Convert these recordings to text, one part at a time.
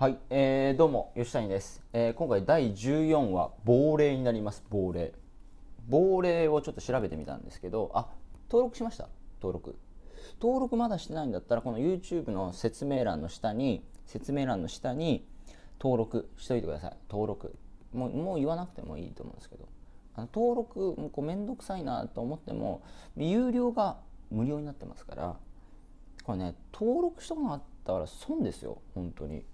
はい、えー、どうも吉谷です、えー、今回第14話亡霊になります亡霊亡霊をちょっと調べてみたんですけどあ登録しました登録登録まだしてないんだったらこの YouTube の説明欄の下に説明欄の下に登録しといてください登録もうもう言わなくてもいいと思うんですけどあの登録もこうめんどくさいなと思っても有料が無料になってますからこれね登録しとかなったら損ですよ本当に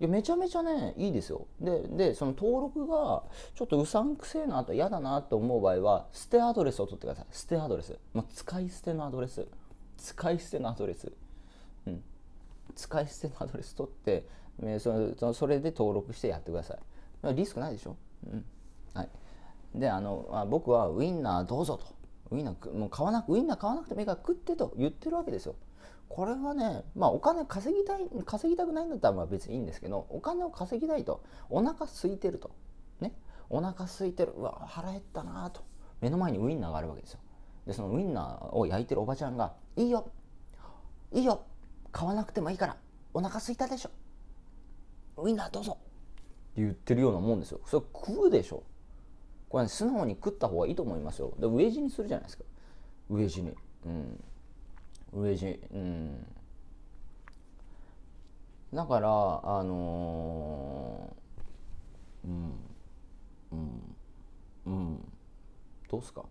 いやめちゃめちゃねいいですよででその登録がちょっとうさんくせえなと嫌だなと思う場合は捨てアドレスを取ってください捨てアドレスもう使い捨てのアドレス使い捨てのアドレスうん使い捨てのアドレス取って、えそのそれで登録してやってくださいリスクないでしょうんはいであのあ僕はウインナーどうぞとウインナーもう買わなくウインナー買わなくてもいいから食ってと言ってるわけですよこれはね、まあ、お金稼ぎたい稼ぎたくないんだったらまあ別にいいんですけどお金を稼ぎたいとお腹空いてるとねお腹空いてるうわ腹減ったなと目の前にウインナーがあるわけですよでそのウインナーを焼いてるおばちゃんが「いいよいいよ買わなくてもいいからお腹空いたでしょウインナーどうぞ」って言ってるようなもんですよそれ食うでしょこれ、ね、素直に食った方がいいと思いますよで飢え死にするじゃないですか飢え死にうん嬉しいうんだからあのー、うんうんうんどうすか、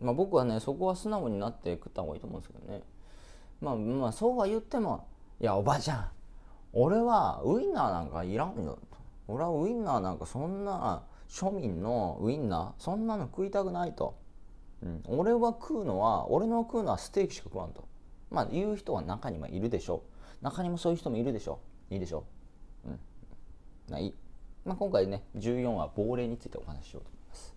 うん、まあ僕はねそこは素直になって食った方がいいと思うんですけどねまあまあそうは言ってもいやおばあちゃん俺はウインナーなんかいらんよ俺はウインナーなんかそんな庶民のウインナーそんなの食いたくないとうん、俺は食うのは俺の食うのはステーキしか食わんとまあ言う人は中にもいるでしょう中にもそういう人もいるでしょういいでしょうんない、まあ、今回ね14話亡霊についてお話ししようと思います、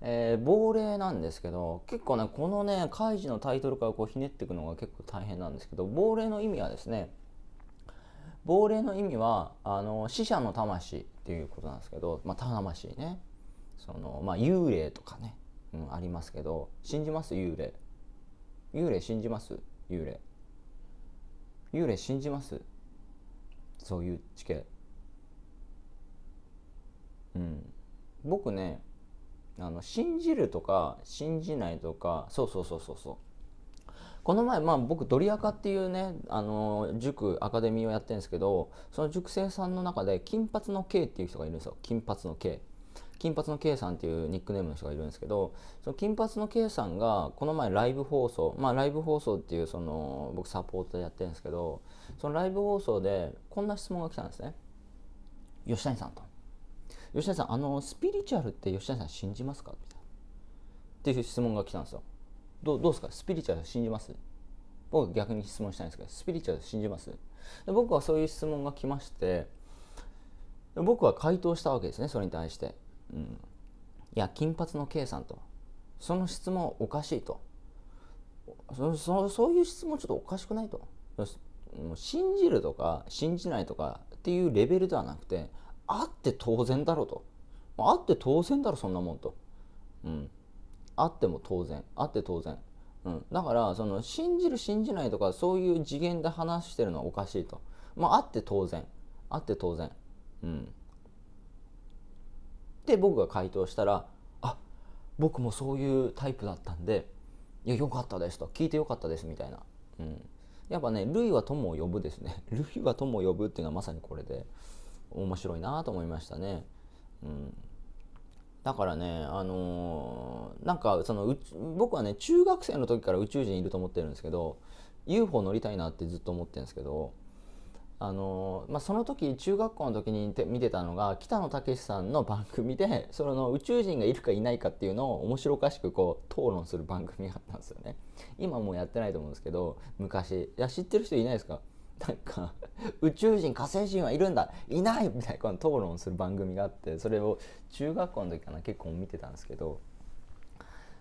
えー、亡霊なんですけど結構ねこのねカイジのタイトルからこうひねっていくのが結構大変なんですけど亡霊の意味はですね亡霊の意味はあの死者の魂っていうことなんですけど、まあ、魂ねその、まあ、幽霊とかねうん、ありますけど信じます幽霊幽霊信じます幽霊幽霊信じますそういう地形うん僕ねあの信じるとか信じないとかそうそうそうそうそうこの前まあ僕ドリアカっていうねあの塾アカデミーをやってるんですけどその塾生さんの中で金髪の K っていう人がいるんですよ金髪の K。金髪の K さんっていうニックネームの人がいるんですけどその金髪の K さんがこの前ライブ放送まあライブ放送っていうその僕サポートでやってるんですけどそのライブ放送でこんな質問が来たんですね吉谷さんと吉谷さんあのスピリチュアルって吉谷さん信じますかみたいなっていう質問が来たんですよどどうですかスピリチュアル信じます僕逆に質問したいんですけどスピリチュアル信じますで僕はそういう質問が来まして僕は回答したわけですねそれに対してうん、いや金髪の K さんとその質問おかしいとそそそういう質問ちょっとおかしくないともう信じるとか信じないとかっていうレベルではなくてあって当然だろうとあって当然だろそんなもんと、うん、あっても当然あって当然、うん、だからその信じる信じないとかそういう次元で話してるのはおかしいと、まあ、あって当然あって当然、うん、って僕が回答したら「あ僕もそういうタイプだったんでいやよかったです」と「聞いてよかったです」みたいな、うん、やっぱね「類は友を呼ぶ」ですね「類は友を呼ぶ」っていうのはまさにこれで面白いなと思いましたね。うんだからね、あのー、なんかその僕はね中学生の時から宇宙人いると思ってるんですけど UFO 乗りたいなってずっと思ってるんですけどあのまあ、その時中学校の時に見てたのが北野武さんの番組で その宇宙人がいるかいないかっていうのを面白おかしくこう討論する番組があったんですよね今もうやってないと思うんですけど昔いや知ってる人いないですかなんか宇宙人火星人はいるんだいないみたいな討論する番組があってそれを中学校の時かな結構見てたんですけど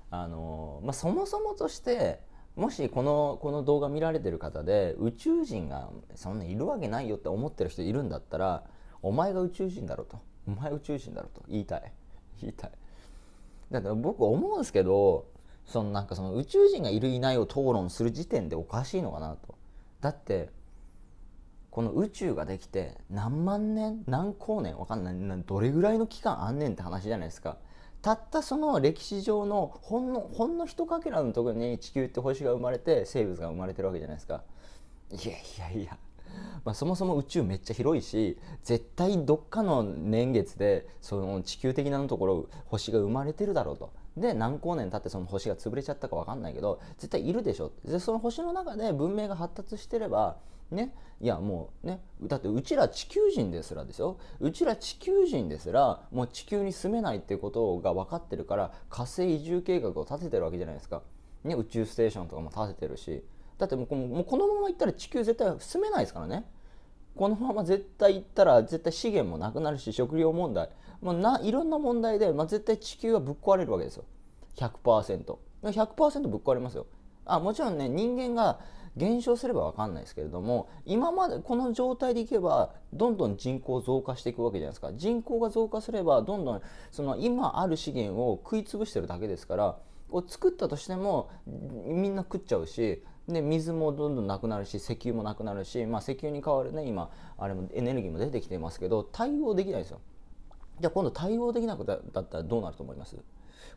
あの、まあ、そもそもとしてもしこのこの動画見られてる方で宇宙人がそんなにいるわけないよって思ってる人いるんだったらお前が宇宙人だろとお前宇宙人だろと言いたい言いたいだから僕思うんですけどそのなんかその宇宙人がいるいないを討論する時点でおかしいのかなとだってこの宇宙ができて何万年何光年わかんないどれぐらいの期間あんねんって話じゃないですかたったその歴史上のほんのほんの一かけらのところに地球って星が生まれて生物が生まれてるわけじゃないですか。いやいやいや、まあ、そもそも宇宙めっちゃ広いし絶対どっかの年月でその地球的なところ星が生まれてるだろうと。で何光年経ってその星が潰れちゃったか分かんないけど絶対いるでしょでその星の中で文明が発達してればねいやもうねだってうちら地球人ですらですようちら地球人ですらもう地球に住めないっていうことが分かってるから火星移住計画を立ててるわけじゃないですか、ね、宇宙ステーションとかも立ててるしだってもうもうこのまま行ったら地球絶対住めないですからねこのまま絶対行ったら絶対資源もなくなるし食料問題まあ、ないろんな問題で、まあ、絶対地球はぶっ壊れるわけですよ 100%100% 100%ぶっ壊れますよあもちろんね人間が減少すれば分かんないですけれども今までこの状態でいけばどんどん人口増加していくわけじゃないですか人口が増加すればどんどんその今ある資源を食い潰してるだけですからこう作ったとしてもみんな食っちゃうしで水もどんどんなくなるし石油もなくなるし、まあ、石油に代わるね今あれもエネルギーも出てきてますけど対応できないですよ。じゃあ今度対応できなくだったらどうなると思います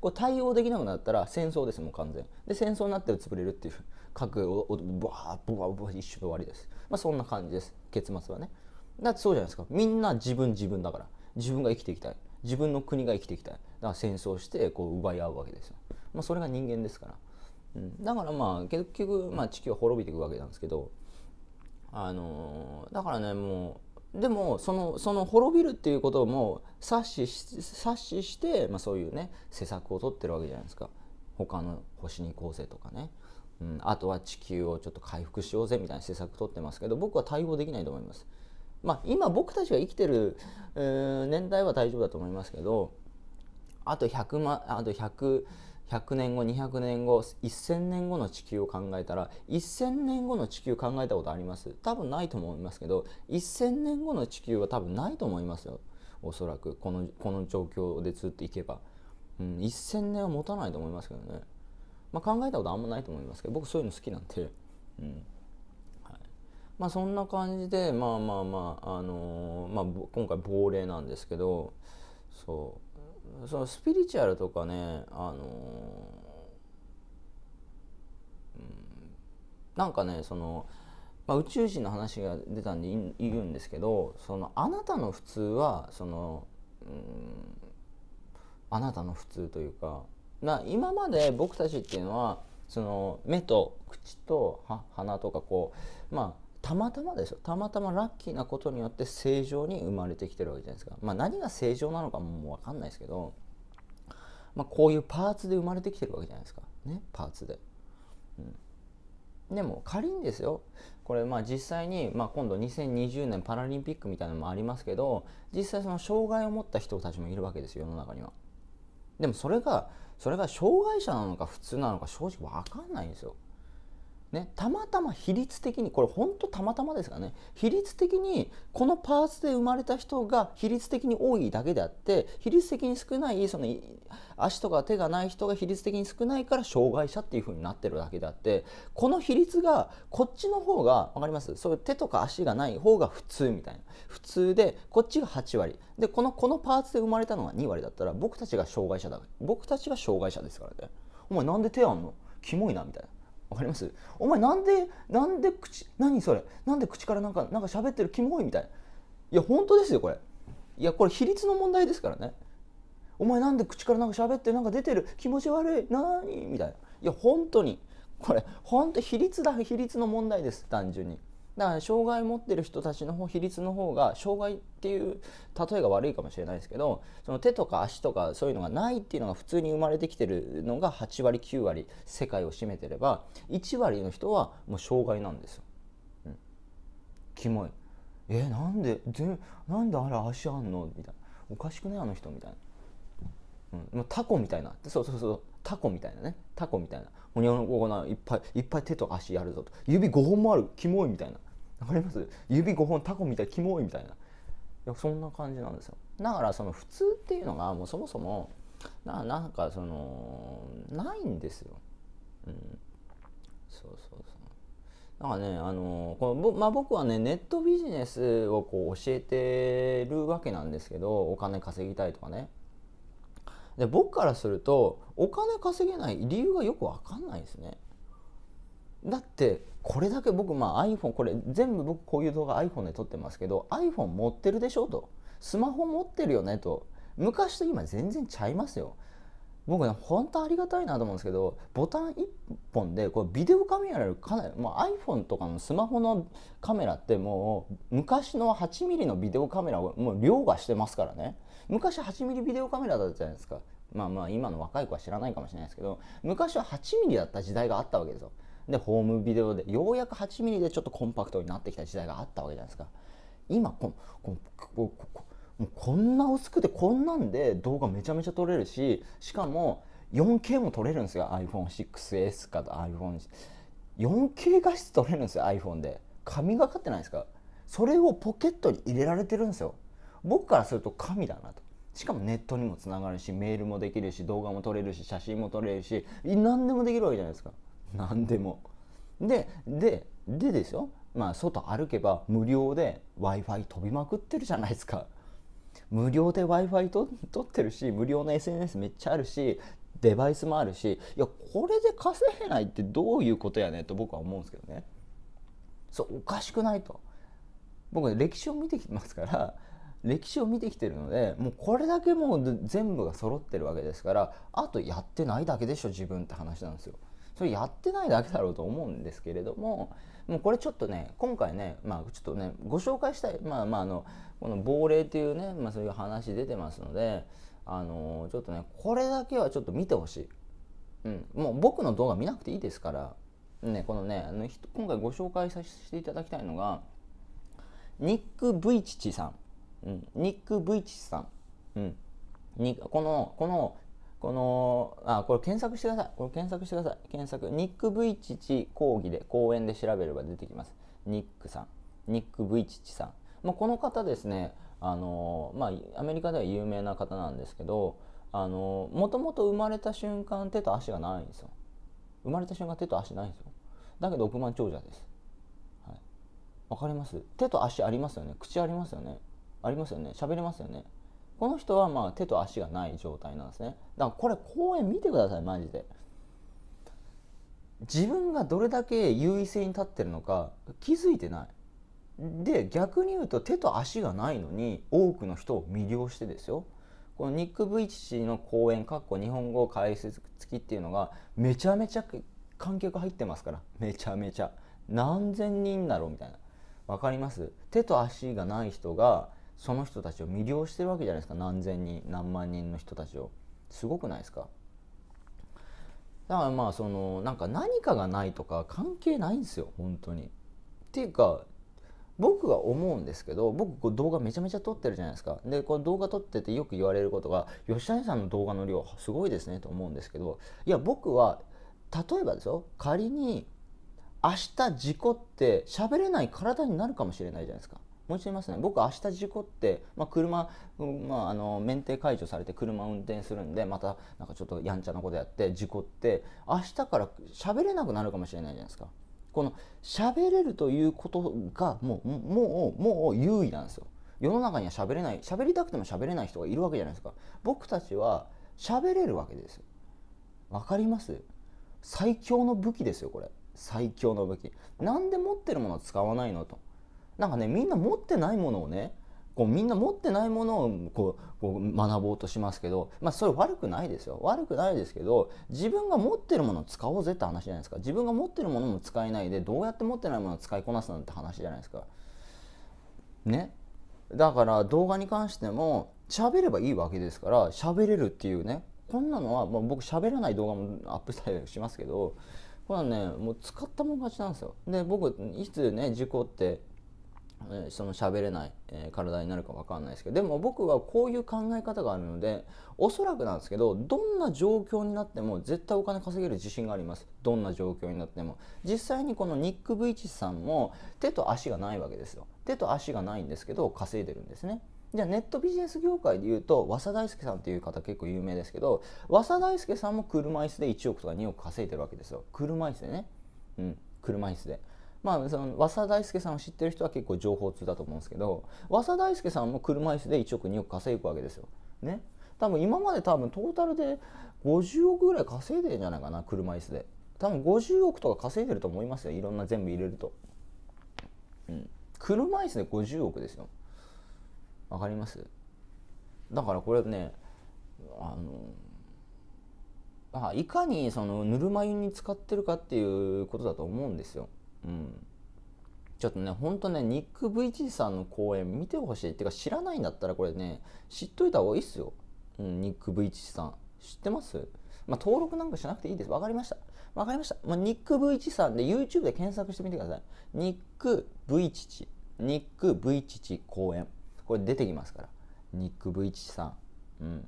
これ対応できなくなったら戦争ですもう完全で戦争になったら潰れるっていう核をブワーブワーブワー一瞬で終わりです、まあ、そんな感じです結末はねだってそうじゃないですかみんな自分自分だから自分が生きていきたい自分の国が生きていきたいだから戦争してこう奪い合うわけですよ、まあ、それが人間ですから、うん、だからまあ結局まあ地球は滅びていくわけなんですけどあのー、だからねもうでもそのその滅びるっていうことも察し察しして、まあ、そういうね施策を取ってるわけじゃないですか他の星に行こうぜとかね、うん、あとは地球をちょっと回復しようぜみたいな施策取ってますけど僕は対応できないと思います。まあ、今僕たちが生きてる年代は大丈夫だと思いますけどあと100万あと100 100年後200年後1000年後の地球を考えたら1000年後の地球考えたことあります多分ないと思いますけど1000年後の地球は多分ないと思いますよおそらくこのこの状況でずっといけば、うん、1000年は持たないと思いますけどね、まあ、考えたことあんまないと思いますけど僕そういうの好きなんで、うんはい、まあ、そんな感じでまあまあまあ、あのー、まあ、今回亡霊なんですけどそうそのスピリチュアルとかねあのー、うん、なんかねその、まあ、宇宙人の話が出たんで言うんですけどそのあなたの普通はその、うん、あなたの普通というかな今まで僕たちっていうのはその目と口と鼻とかこうまあたまたまですよたまたまラッキーなことによって正常に生まれてきてるわけじゃないですか、まあ、何が正常なのかももう分かんないですけど、まあ、こういうパーツで生まれてきてるわけじゃないですかねパーツで、うん、でも仮にですよこれまあ実際に、まあ、今度2020年パラリンピックみたいなのもありますけど実際その障害を持った人たちもいるわけですよ世の中にはでもそれがそれが障害者なのか普通なのか正直分かんないんですよね、たまたま比率的にこれほんとたまたまですかね比率的にこのパーツで生まれた人が比率的に多いだけであって比率的に少ないその足とか手がない人が比率的に少ないから障害者っていう風になってるだけであってこの比率がこっちの方が分かりますそういう手とか足がない方が普通みたいな普通でこっちが8割でこのこのパーツで生まれたのが2割だったら僕たちが障害者だ僕たちが障害者ですからねお前なんで手あんのキモいなみたいな。わかりますお前なんでなんで口何それなんで口からなんかなんか喋ってるキモいみたいないや本当ですよこれいやこれ比率の問題ですからねお前なんで口からなんか喋ってなんか出てる気持ち悪い何みたいないや本当にこれ本当比率だ比率の問題です単純にだから障害持ってる人たちの方比率の方が障害っていう例えが悪いかもしれないですけどその手とか足とかそういうのがないっていうのが普通に生まれてきてるのが8割9割世界を占めてれば1割の人はもう障害なんですよ。うん、キモいえなんでぜなんであれ足あんのみたいなおかしくないあの人みたいな、うん、もうタコみたいなそうそうそうタコみたいなねタコみたいなほにゃほにゃいっぱいいっぱい手と足やるぞと指5本もあるキモいみたいなわかります指5本タコみたいキモいみたいないやそんな感じなんですよだからその普通っていうのがもうそもそもななんかそのないんですよ、うん、そうそうそうなんかねあのこの、まあ、僕はねネットビジネスをこう教えてるわけなんですけどお金稼ぎたいとかねで僕からするとお金稼げない理由がよく分かんないですねだってこれだけ僕まあ iPhone これ全部僕こういう動画 iPhone で撮ってますけど iPhone 持ってるでしょとスマホ持ってるよねと昔と今全然ちゃいますよ僕ね本当ありがたいなと思うんですけどボタン1本でこビデオカメラよりかなり、まあ、iPhone とかのスマホのカメラってもう昔の 8mm のビデオカメラをもう凌駕してますからね昔 8mm ビデオカメラだったじゃないですかまあまあ今の若い子は知らないかもしれないですけど昔は 8mm だった時代があったわけですよでホームビデオでようやく 8mm でちょっとコンパクトになってきた時代があったわけじゃないですか今こここここんな薄くてこんなんで動画めちゃめちゃ撮れるししかも 4K も撮れるんですよ iPhone6S かと iPhone4K 画質撮れるんですよ iPhone で神がかってないですかそれをポケットに入れられてるんですよ僕からすると神だなとしかもネットにもつながるしメールもできるし動画も撮れるし写真も撮れるし何でもできるわけじゃないですか何でもでででですよまあ外歩けば無料で w i f i 飛びまくってるじゃないですか無料で w i f i 撮ってるし無料の SNS めっちゃあるしデバイスもあるしいやこれで稼げないってどういうことやねと僕は思うんですけどねそうおかしくないと僕歴史を見てきますから歴史を見てきてるのでもうこれだけもう全部が揃ってるわけですからあとやってないだけでしょ自分って話なんですよ。それやってないだけだろうと思うんですけれどももうこれちょっとね今回ねまあちょっとねご紹介したいまあまああのこの亡霊っていうね、まあ、そういう話出てますのであのー、ちょっとねこれだけはちょっと見てほしい、うん、もう僕の動画見なくていいですからねこのねあの今回ご紹介させていただきたいのがニック・ブイチチさんうん、ニック・ブイチさん、うん、にこのこのこのあこれ検索してくださいこれ検索してください検索ニック・ブイチチ講義で講演で調べれば出てきますニックさんニック・ブイチチさん、まあ、この方ですねあのまあアメリカでは有名な方なんですけどあのもともと生まれた瞬間手と足がないんですよ生まれた瞬間手と足ないんですよだけど億万長者ですはい、かります手と足ありますよね口ありますよねありますよね喋れますよねこの人はまあ手と足がない状態なんですねだからこれ公演見てくださいマジで自分がどれだけ優位性に立ってるのか気づいてないで逆に言うと手と足がないのに多くの人を魅了してですよこのニック・ブイチ氏の講演かっこ日本語解説付きっていうのがめちゃめちゃ観客入ってますからめちゃめちゃ何千人だろうみたいな分かります手と足がない人がその人たちを魅了してるわけじゃないですか何千人何万人の人たちをすごくないですかだからまあそのなんか何かがないとか関係ないんですよ本当に。っていうか僕が思うんですけど僕こう動画めちゃめちゃ撮ってるじゃないですかでこの動画撮っててよく言われることが吉谷さんの動画の量すごいですねと思うんですけどいや僕は例えばですよ仮に明日事故って喋れない体になるかもしれないじゃないですかもいますね僕明日事故って、まあ、車、まあ、あの免停解除されて車運転するんでまたなんかちょっとやんちゃなことやって事故って明日から喋れなくなるかもしれないじゃないですかこの喋れるということがもうもうもう優位なんですよ世の中には喋れない喋りたくても喋れない人がいるわけじゃないですか僕たちは喋れるわけですわかります最強の武器ですよこれ最強の武器何で持ってるものを使わないのとなんかねみんな持ってないものをねこうみんな持ってないものをこうこう学ぼうとしますけど、まあ、それ悪くないですよ悪くないですけど自分が持ってるものを使おうぜって話じゃないですか自分が持ってるものも使えないでどうやって持ってないものを使いこなすなんて話じゃないですかねだから動画に関しても喋ればいいわけですから喋れるっていうねこんなのは、もう僕喋らない動画もアップしたりしますけどこれはねもう使ったもん勝ちなんですよで僕いつね事故ってその喋れない、え体になるか分かんないですけどでも僕はこういう考え方があるのでおそらくなんですけどどんな状況になっても絶対お金稼げる自信がありますどんな状況になっても実際にこのニック・ブイチさんも手と足がないわけですよ手と足がないんですけど稼いでるんですねじゃあネットビジネス業界でいうと和田大輔さんっていう方結構有名ですけど和田大輔さんも車椅子で1億とか2億稼いでるわけですよ車椅子でねうん車椅子でまあ、その和田大輔さんを知ってる人は結構情報通だと思うんですけど和田大輔さんも車椅子で1億2億稼ぐわけですよ。ね多分今まで多分トータルで50億ぐらい稼いでるんじゃないかな車椅子で多分50億とか稼いでると思いますよいろんな全部入れると、うん、車椅子で50億ですよわかりますだからこれねあのあいかにそのぬるま湯に使ってるかっていうことだと思うんですようんちょっとねほんとねニック VG さんの公演見てほしいっていうか知らないんだったらこれね知っといた方がいいっすよ、うん、ニック VG さん知ってますまあ、登録なんかしなくていいです。わかりました。わかりました。まあ、ニック v チさんで YouTube で検索してみてください。ニック v チ。ニック v チ公演。これ出てきますから。ニック v チさん。うん。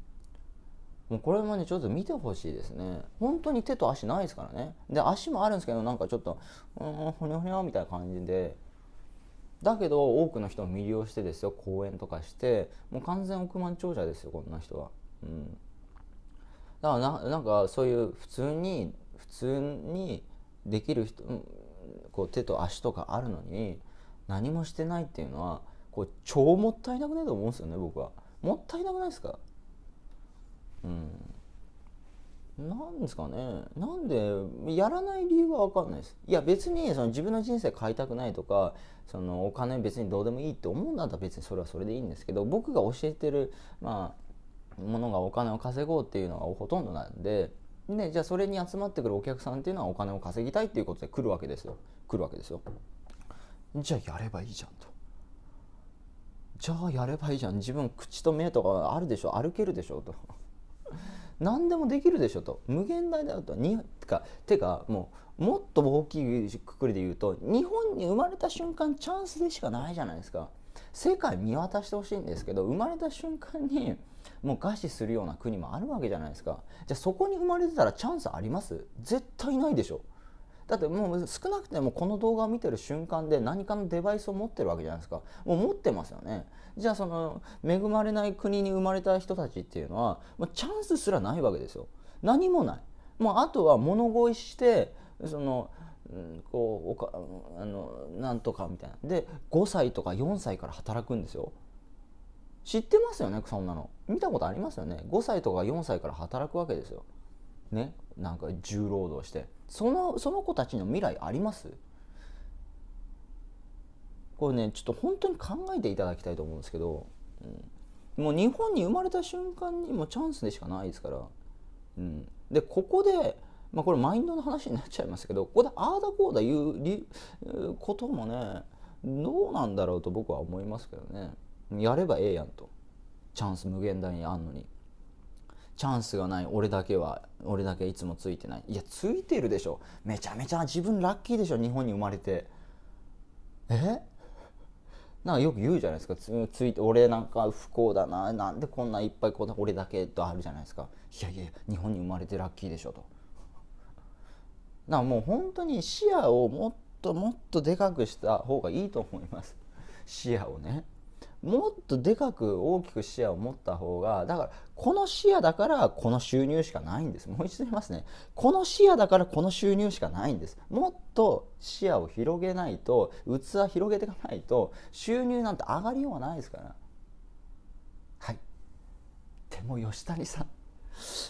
もうこれもねちょっと見てほしいですね本当に手と足ないですからねで足もあるんですけどなんかちょっとうんほにゃほにゃみたいな感じでだけど多くの人を魅了してですよ講演とかしてもう完全億万長者ですよこんな人はうんだからななんかそういう普通に普通にできる人こう手と足とかあるのに何もしてないっていうのはこう超もったいなくないと思うんですよね僕はもったいなくないですかうん、ですかねなんでやらない理由は分かんないですいや別にその自分の人生変えたくないとかそのお金別にどうでもいいって思うんだったら別にそれはそれでいいんですけど僕が教えてる、まあ、ものがお金を稼ごうっていうのがほとんどなんで。ね、じゃあそれに集まってくるお客さんっていうのはお金を稼ぎたいっていうことで来るわけですよ来るわけですよじゃあやればいいじゃんとじゃあやればいいじゃん自分口と目とかあるでしょ歩けるでしょと何でもできるでしょと無限大だよとにかてかもうもっと大きいくくりで言うと日本に生まれた瞬間チャンスでしかないじゃないですか世界見渡してほしいんですけど生まれた瞬間にもう餓死するような国もあるわけじゃないですかじゃあそこに生まれてたらチャンスあります絶対ないでしょだってもう少なくてもこの動画を見てる瞬間で何かのデバイスを持ってるわけじゃないですかもう持ってますよねじゃあその恵まれない国に生まれた人たちっていうのは、まチャンスすらないわけですよ何もないもうあとは物乞いしてそのこうおかあのなんとかみたいなで5歳とか4歳から働くんですよ知ってますよねそんなの見たことありますよね5歳とか4歳から働くわけですよねなんか重労働してそのその子たちの未来ありますこれねちょっと本当に考えていただきたいと思うんですけど、うん、もう日本に生まれた瞬間にもチャンスでしかないですから、うん、でここで、まあ、これマインドの話になっちゃいますけどここでああだこうだ言うりこともねどうなんだろうと僕は思いますけどねやればええやんとチャンス無限大にあんのに。チャンスがない俺だけは俺だけいつもついてないいやついてるでしょめちゃめちゃ自分ラッキーでしょ日本に生まれてえなんかよく言うじゃないですかついて俺なんか不幸だななんでこんないっぱいこう俺だけとあるじゃないですかいやいや日本に生まれてラッキーでしょとだからもう本当に視野をもっともっとでかくした方がいいと思います視野をねもっとでかく大きく視野を持った方がだからこの視野だからこの収入しかないんですもう一度言いますねこの視野だからこの収入しかないんですもっと視野を広げないと器広げていかないと収入なんて上がりようがないですからはいでも吉谷さん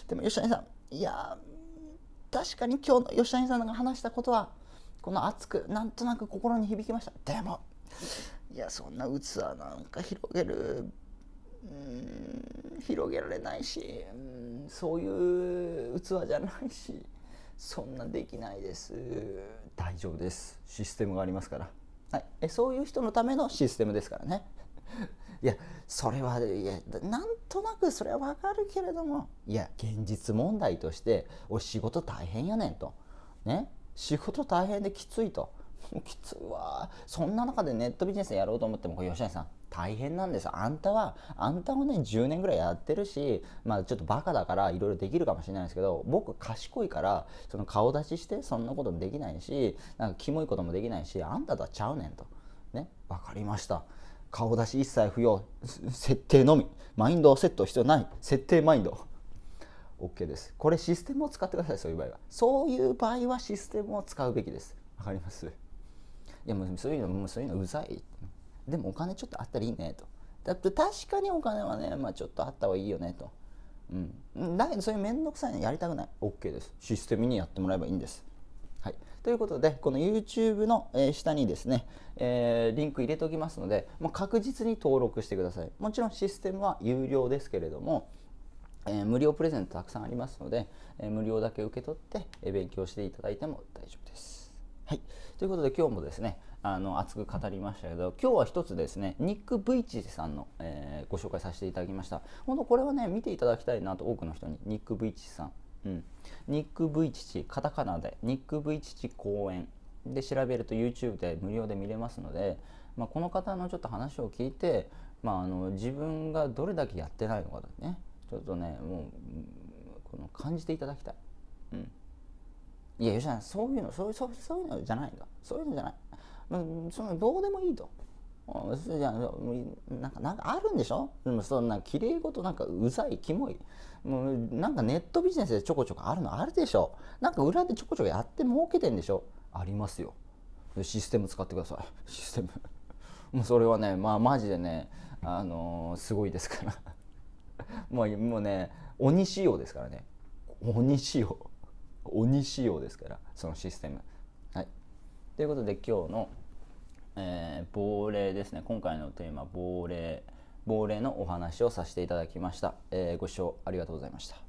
でも吉谷さんいや確かに今日の吉谷さんが話したことはこの熱くなんとなく心に響きましたでもいやそんな器なんか広げるうん広げられないしうんそういう器じゃないしそんなできないです大丈夫ですシステムがありますから、はい、えそういう人のためのシステムですからね いやそれはいやなんとなくそれはわかるけれどもいや現実問題としてお仕事大変やねんとね仕事大変できついと。きついわそんな中でネットビジネスやろうと思っても吉谷さん大変なんですあんたはあんたはね10年ぐらいやってるし、まあ、ちょっとバカだからいろいろできるかもしれないですけど僕賢いからその顔出ししてそんなこともできないしなんかキモいこともできないしあんたとはちゃうねんとね分かりました顔出し一切不要設定のみマインドをセット必要ない設定マインド OK ですこれシステムを使ってくださいそういう場合はそういう場合はシステムを使うべきですわかりますいやもうそういうのもうそういうのうざいでもお金ちょっとあったらいいねとだって確かにお金はね、まあ、ちょっとあった方がいいよねと、うん、だけどそういう面倒くさいのやりたくない OK ですシステムにやってもらえばいいんですはい、ということでこの YouTube の、え下にですね、えー、リンク入れておきますのでもう確実に登録してくださいもちろんシステムは有料ですけれども、えー、無料プレゼントたくさんありますので、えー、無料だけ受け取って、え勉強していただいても大丈夫ですはい、ということで今日もですねあの熱く語りましたけど今日は一つですねニック・ブイチさんの、えー、ご紹介させていただきました本当これはね見ていただきたいなと多くの人にニック・ブイチさん、うん、ニック・ブイチカタカナでニック・ブイチ公演で調べると YouTube で無料で見れますので、まあ、この方のちょっと話を聞いて、まあ、あの自分がどれだけやってないのかだねちょっとねもうこの感じていただきたい。うんいや、吉田さん、そういうの、そうそうそういうのじゃないか。そういうのじゃない。うん、そのどうでもいいと。そじゃなんかなんかあるんでしょでもそんなきれいごとなんかうざいキモいもうなんかネットビジネスでちょこちょこあるのあるでしょなんか裏でちょこちょこやって儲けてんでしょありますよシステム使ってくださいシステム もうそれはねまあマジでねあのー、すごいですから もうもうね鬼仕様ですからね鬼仕様鬼仕様ですからそのシステム。はい、ということで今日の、えー、亡霊ですね今回のテーマ亡霊亡霊のお話をさせていただきました、えー、ご視聴ありがとうございました。